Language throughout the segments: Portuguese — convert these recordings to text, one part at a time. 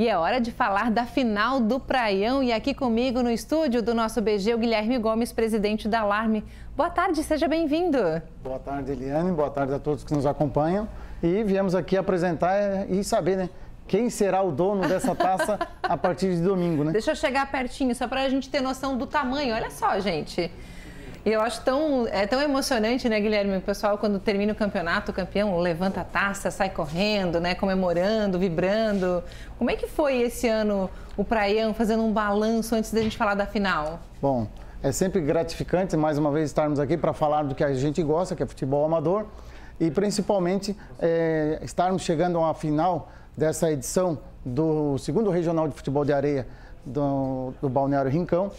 E é hora de falar da final do Praião e aqui comigo no estúdio do nosso BG, o Guilherme Gomes, presidente da Alarme. Boa tarde, seja bem-vindo. Boa tarde, Eliane, boa tarde a todos que nos acompanham. E viemos aqui apresentar e saber, né? Quem será o dono dessa taça a partir de domingo, né? Deixa eu chegar pertinho, só para a gente ter noção do tamanho. Olha só, gente. E eu acho tão, é tão emocionante, né, Guilherme? O pessoal, quando termina o campeonato, o campeão levanta a taça, sai correndo, né, comemorando, vibrando. Como é que foi esse ano o Praião fazendo um balanço antes da gente falar da final? Bom, é sempre gratificante, mais uma vez, estarmos aqui para falar do que a gente gosta, que é futebol amador, e principalmente é, estarmos chegando a final dessa edição do segundo Regional de Futebol de Areia do, do Balneário Rincão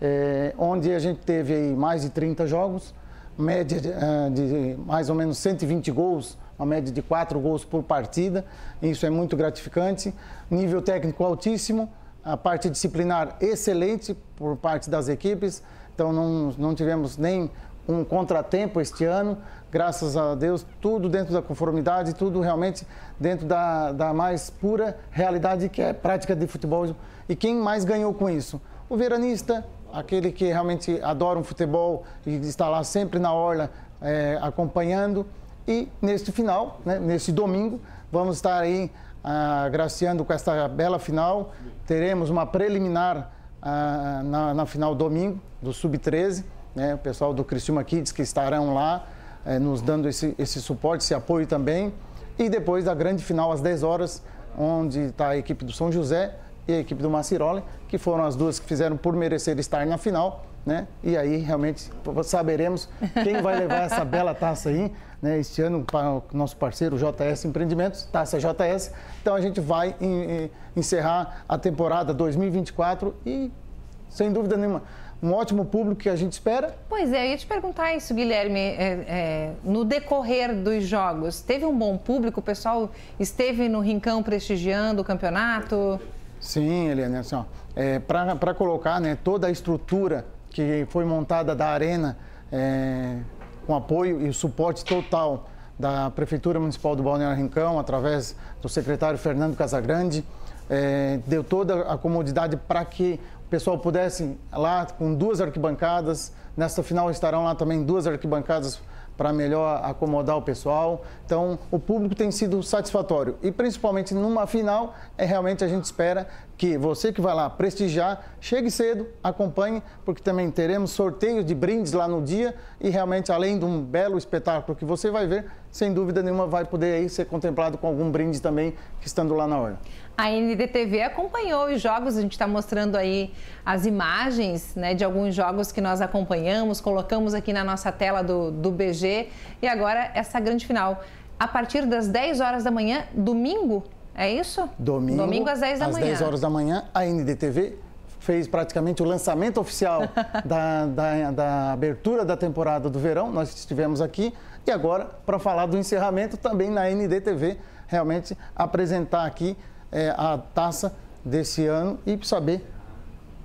é, onde a gente teve aí mais de 30 jogos, média de, é, de mais ou menos 120 gols, uma média de 4 gols por partida. Isso é muito gratificante. Nível técnico altíssimo, a parte disciplinar excelente por parte das equipes. Então não, não tivemos nem um contratempo este ano, graças a Deus, tudo dentro da conformidade, tudo realmente dentro da, da mais pura realidade que é prática de futebol. E quem mais ganhou com isso? O veranista, aquele que realmente adora um futebol e está lá sempre na orla é, acompanhando. E neste final, né, neste domingo, vamos estar aí ah, graciando com esta bela final. Teremos uma preliminar ah, na, na, final domingo, do Sub-13. Né, o pessoal do Criciúma Kids que estarão lá é, nos dando esse, esse suporte, esse apoio também. E depois da grande final, às 10 horas, onde está a equipe do São José, e a equipe do Maciroli, que foram as duas que fizeram por merecer estar na final. Né? E aí realmente saberemos quem vai levar essa bela taça aí, né? Este ano para o nosso parceiro JS Empreendimentos, taça JS. Então a gente vai encerrar a temporada 2024 e sem dúvida nenhuma um ótimo público que a gente espera. Pois é, eu ia te perguntar isso, Guilherme. É, é, no decorrer dos jogos, teve um bom público? O pessoal esteve no Rincão prestigiando o campeonato? Sim, Eliane. assim, é, para colocar né, toda a estrutura que foi montada da arena é, com apoio e suporte total da Prefeitura Municipal do Balneário Rincão, através do secretário Fernando Casagrande, é, deu toda a comodidade para que o pessoal pudesse lá com duas arquibancadas. Nesta final estarão lá também duas arquibancadas para melhor acomodar o pessoal. Então, o público tem sido satisfatório. E principalmente numa final, é realmente a gente espera que você que vai lá prestigiar, chegue cedo, acompanhe, porque também teremos sorteio de brindes lá no dia e realmente além de um belo espetáculo que você vai ver, sem dúvida nenhuma vai poder aí ser contemplado com algum brinde também, estando lá na hora. A NDTV acompanhou os jogos, a gente está mostrando aí as imagens né, de alguns jogos que nós acompanhamos, colocamos aqui na nossa tela do, do BG e agora essa grande final. A partir das 10 horas da manhã, domingo, é isso? Domingo, Domingo às 10 da às manhã. Às 10 horas da manhã, a NDTV fez praticamente o lançamento oficial da, da, da, abertura da temporada do verão. Nós estivemos aqui e agora para falar do encerramento também na NDTV, realmente apresentar aqui é, a taça desse ano e saber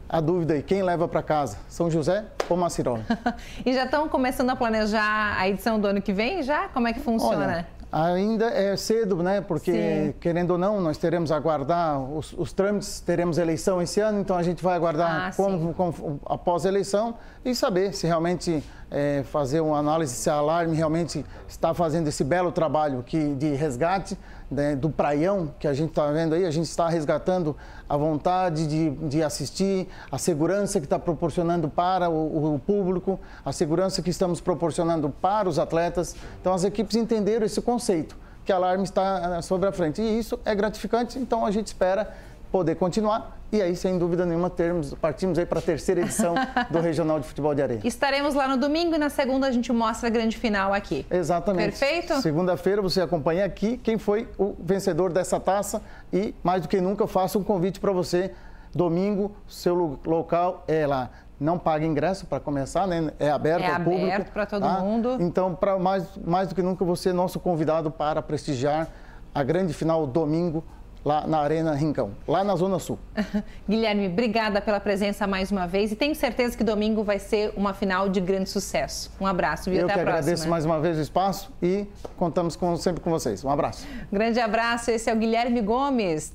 a dúvida aí, quem leva para casa? São José ou Maciró? e já estão começando a planejar a edição do ano que vem já? Como é que funciona? Olha, Ainda é cedo, né? Porque, Sim. querendo ou não, nós teremos aguardar os, os, trâmites, teremos eleição esse ano, então a gente vai aguardar ah, como, como, após a eleição e saber se realmente é, fazer uma análise se a Alarme realmente está fazendo esse belo trabalho que, de resgate né, do praião que a gente está vendo aí. A gente está resgatando a vontade de, de assistir, a segurança que está proporcionando para o, o público, a segurança que estamos proporcionando para os atletas. Então, as equipes entenderam esse conceito conceito que Alarme está eh, sobre a frente. E isso é gratificante, então a gente espera poder continuar e aí, sem dúvida nenhuma, termos, partimos aí para a terceira edição do Regional de Futebol de Areia. Estaremos lá no domingo e na segunda a gente mostra a grande final aqui. Exatamente. Perfeito? Segunda-feira você acompanha aqui quem foi o vencedor dessa taça e, mais do que nunca, eu faço um convite para você Domingo, seu local é lá. Não paga ingresso para começar, né? É aberto é ao aberto público. É aberto para todo tá? mundo. Então, para mais, mais do que nunca, você é nosso convidado para prestigiar a grande final domingo lá na Arena Rincão, lá na Zona Sul. Guilherme, obrigada pela presença mais uma vez e tenho certeza que domingo vai ser uma final de grande sucesso. Um abraço, viu? Eu Até que agradeço mais uma vez o espaço e contamos com, sempre com vocês. Um abraço. Grande abraço, esse é o Guilherme Gomes.